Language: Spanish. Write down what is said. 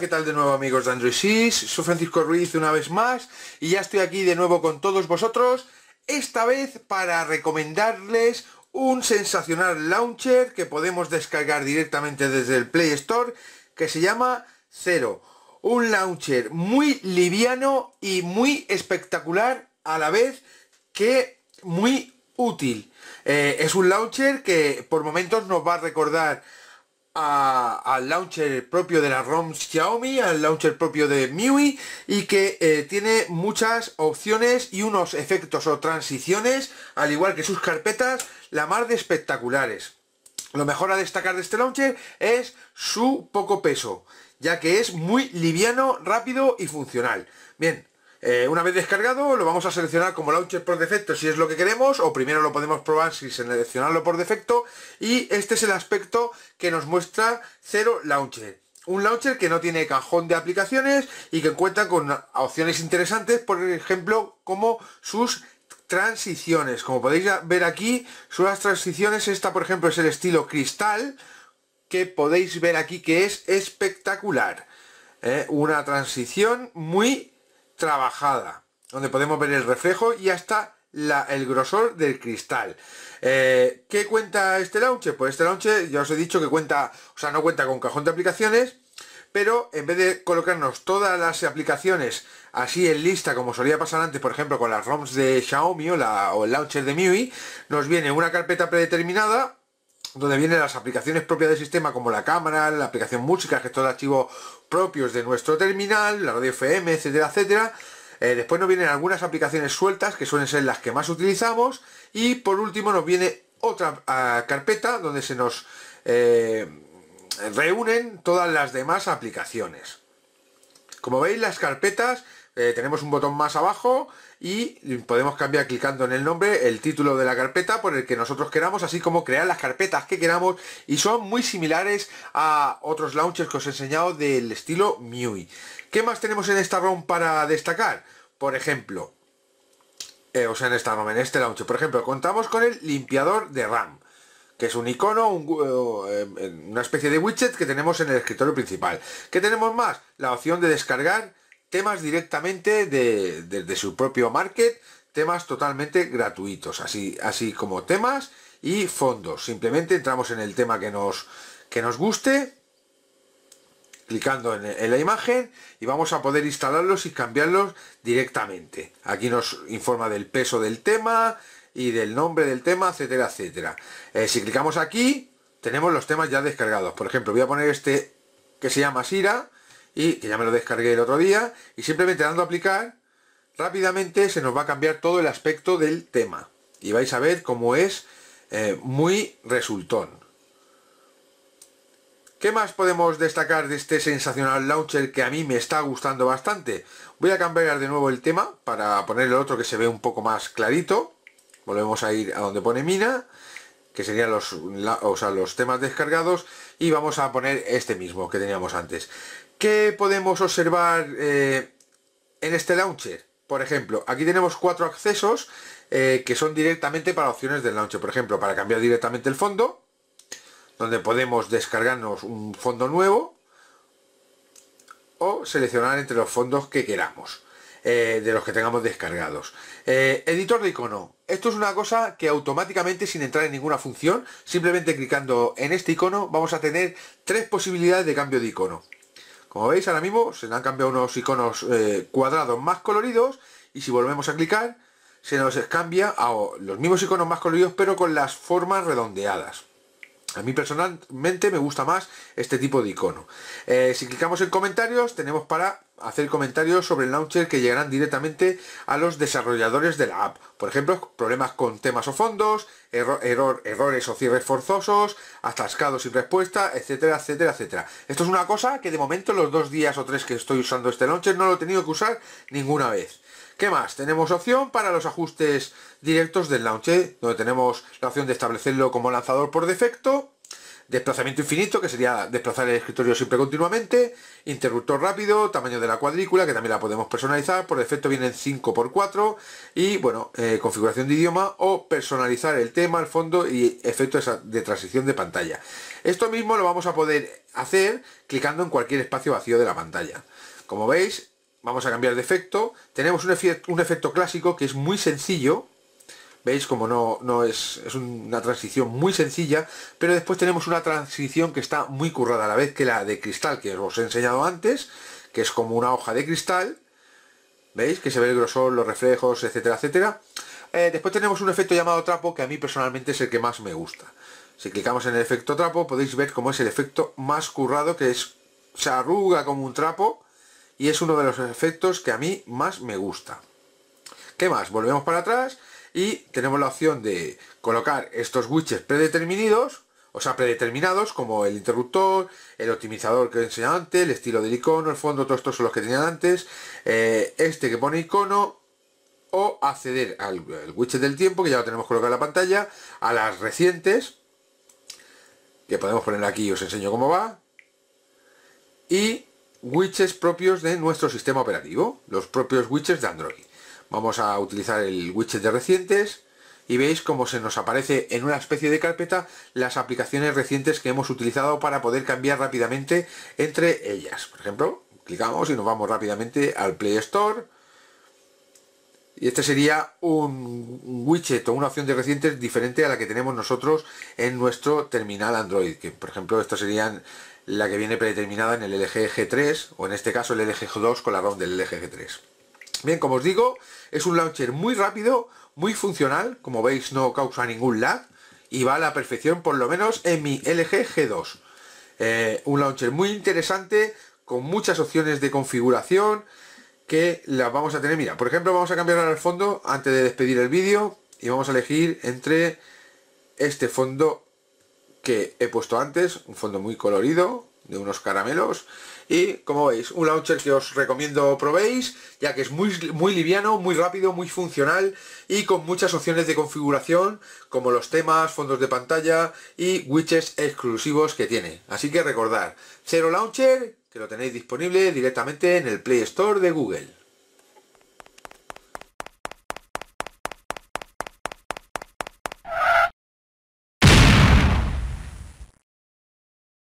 ¿qué tal de nuevo amigos de Android 6? Soy Francisco Ruiz una vez más y ya estoy aquí de nuevo con todos vosotros, esta vez para recomendarles un sensacional launcher que podemos descargar directamente desde el Play Store que se llama Zero. Un launcher muy liviano y muy espectacular a la vez que muy útil. Eh, es un launcher que por momentos nos va a recordar al launcher propio de la ROM Xiaomi, al launcher propio de MIUI y que eh, tiene muchas opciones y unos efectos o transiciones, al igual que sus carpetas, la mar de espectaculares. Lo mejor a destacar de este launcher es su poco peso, ya que es muy liviano, rápido y funcional. Bien, eh, una vez descargado lo vamos a seleccionar como launcher por defecto si es lo que queremos o primero lo podemos probar si seleccionarlo por defecto y este es el aspecto que nos muestra Zero Launcher. Un launcher que no tiene cajón de aplicaciones y que cuenta con opciones interesantes, por ejemplo, como sus transiciones. Como podéis ver aquí, sus transiciones. Esta, por ejemplo, es el estilo cristal, que podéis ver aquí que es espectacular. Eh, una transición muy trabajada, donde podemos ver el reflejo y hasta la, el grosor del cristal. Eh, ¿Qué cuenta este launcher? Pues este launcher ya os he dicho que cuenta, o sea, no cuenta con cajón de aplicaciones, pero en vez de colocarnos todas las aplicaciones así en lista como solía pasar antes, por ejemplo, con las ROMs de Xiaomi o, la, o el launcher de MIUI, nos viene una carpeta predeterminada donde vienen las aplicaciones propias del sistema como la cámara, la aplicación música, gestor de archivos propios de nuestro terminal, la radio FM, etcétera, etcétera. Eh, después nos vienen algunas aplicaciones sueltas, que suelen ser las que más utilizamos. Y por último nos viene otra ah, carpeta donde se nos eh, reúnen todas las demás aplicaciones. Como veis, las carpetas eh, tenemos un botón más abajo y podemos cambiar clicando en el nombre el título de la carpeta por el que nosotros queramos, así como crear las carpetas que queramos y son muy similares a otros launchers que os he enseñado del estilo MIUI. ¿Qué más tenemos en esta ROM para destacar? Por ejemplo, eh, o sea, en esta ROM, en este launcher, por ejemplo, contamos con el limpiador de RAM que es un icono, eh, una especie de widget que tenemos en el escritorio principal. ¿Qué tenemos más? La opción de descargar temas directamente de, su propio market, temas totalmente gratuitos, así, así como temas y fondos. Simplemente entramos en el tema que nos, que nos guste, clicando en, la imagen y vamos a poder instalarlos y cambiarlos directamente. Aquí nos informa del peso del tema y del nombre del tema, etcétera, etcétera. Eh, si clicamos aquí, tenemos los temas ya descargados. Por ejemplo, voy a poner este que se llama Sira y que ya me lo descargué el otro día y simplemente dando a aplicar rápidamente se nos va a cambiar todo el aspecto del tema y vais a ver cómo es eh, muy resultón ¿Qué más podemos destacar de este sensacional launcher que a mí me está gustando bastante? Voy a cambiar de nuevo el tema para poner el otro que se ve un poco más clarito. Volvemos a ir a donde pone mina, que serían los, los temas descargados, y vamos a poner este mismo que teníamos antes. ¿Qué podemos observar eh, en este launcher? Por ejemplo, aquí tenemos cuatro accesos eh, que son directamente para opciones del launcher. Por ejemplo, para cambiar directamente el fondo, donde podemos descargarnos un fondo nuevo o seleccionar entre los fondos que queramos. Eh, de los que tengamos descargados. editor de icono. Esto es una cosa que automáticamente, sin entrar en ninguna función, simplemente clicando en este icono, vamos a tener tres posibilidades de cambio de icono. Como veis, ahora mismo se han cambiado unos iconos eh, cuadrados más coloridos y si volvemos a clicar, se nos cambia a los mismos iconos más coloridos pero con las formas redondeadas. A mí personalmente me gusta más este tipo de icono. Eh, si clicamos en comentarios, tenemos para hacer comentarios sobre el launcher que llegarán directamente a los desarrolladores de la app. Por ejemplo, problemas con temas o fondos, errores o cierres forzosos, atascados sin respuesta, etcétera, etcétera, etcétera. Esto es una cosa que de momento los dos días o tres que estoy usando este launcher no lo he tenido que usar ninguna vez. ¿Qué más? Tenemos opción para los ajustes directos del launcher, ¿eh? donde tenemos la opción de establecerlo como lanzador por defecto, desplazamiento infinito, que sería desplazar el escritorio siempre continuamente, interruptor rápido, tamaño de la cuadrícula, que también la podemos personalizar, por defecto vienen 5x4, y bueno, eh, configuración de idioma o personalizar el tema, el fondo y efectos de transición de pantalla. Esto mismo lo vamos a poder hacer clicando en cualquier espacio vacío de la pantalla. Como veis, Vamos a cambiar de efecto. Tenemos un, efecto clásico que es muy sencillo. ¿Veis? Como no, es, una transición muy sencilla. Pero después tenemos una transición que está muy currada. A la vez que la de cristal que os he enseñado antes. Que es como una hoja de cristal. ¿Veis? Que se ve el grosor, los reflejos, etcétera, etcétera. Eh, después tenemos un efecto llamado trapo que a mí personalmente es el que más me gusta. Si clicamos en el efecto trapo podéis ver cómo es el efecto más currado que es se arruga como un trapo y es uno de los efectos que a mí más me gusta. ¿Qué más? Volvemos para atrás y tenemos la opción de colocar estos widgets predeterminados, o sea, predeterminados, como el interruptor, el optimizador que enseñaba antes, el estilo del icono, el fondo, todos estos son los que tenían antes, eh, este que pone icono, o acceder al, widget del tiempo, que ya lo tenemos colocado en la pantalla, a las recientes, que podemos poner aquí, os enseño cómo va, y widgets propios de nuestro sistema operativo, los propios widgets de Android. Vamos a utilizar el widget de recientes y veis cómo se nos aparece en una especie de carpeta las aplicaciones recientes que hemos utilizado para poder cambiar rápidamente entre ellas. Por ejemplo, clicamos y nos vamos rápidamente al Play Store. Y este sería un widget o una opción de recientes diferente a la que tenemos nosotros en nuestro terminal Android. Que por ejemplo, estas serían la que viene predeterminada en el LG G3 o en este caso el LG G2 con la ROM del LG G3. Bien, como os digo, es un launcher muy rápido, muy funcional, como veis no causa ningún lag y va a la perfección por lo menos en mi LG G2. Eh, un launcher muy interesante, con muchas opciones de configuración que las vamos a tener. Mira, por ejemplo, vamos a cambiar el fondo antes de despedir el vídeo y vamos a elegir entre este fondo que he puesto antes, un fondo muy colorido, de unos caramelos y como veis un launcher que os recomiendo probéis ya que es muy, muy liviano, muy rápido, muy funcional y con muchas opciones de configuración como los temas, fondos de pantalla y widgets exclusivos que tiene así que recordad, Zero Launcher que lo tenéis disponible directamente en el Play Store de Google